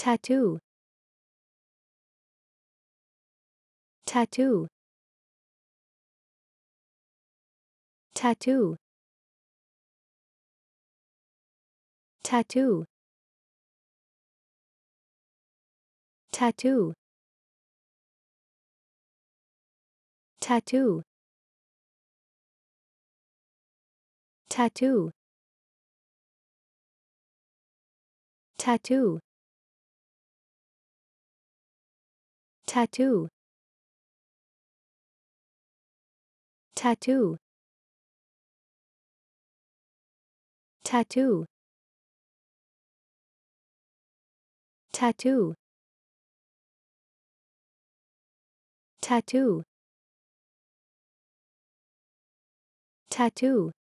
tattoo tattoo tattoo tattoo tattoo tattoo tattoo tattoo tattoo tattoo tattoo tattoo tattoo tattoo